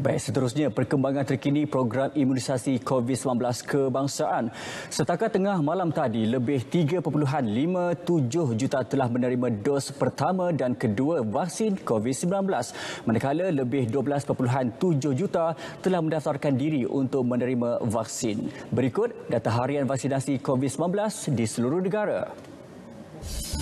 Baik, seterusnya perkembangan terkini program imunisasi COVID-19 kebangsaan. Setakat tengah malam tadi, lebih 3.57 juta telah menerima dos pertama dan kedua vaksin COVID-19. Manakala lebih 12.7 juta telah mendaftarkan diri untuk menerima vaksin. Berikut data harian vaksinasi COVID-19 di seluruh negara.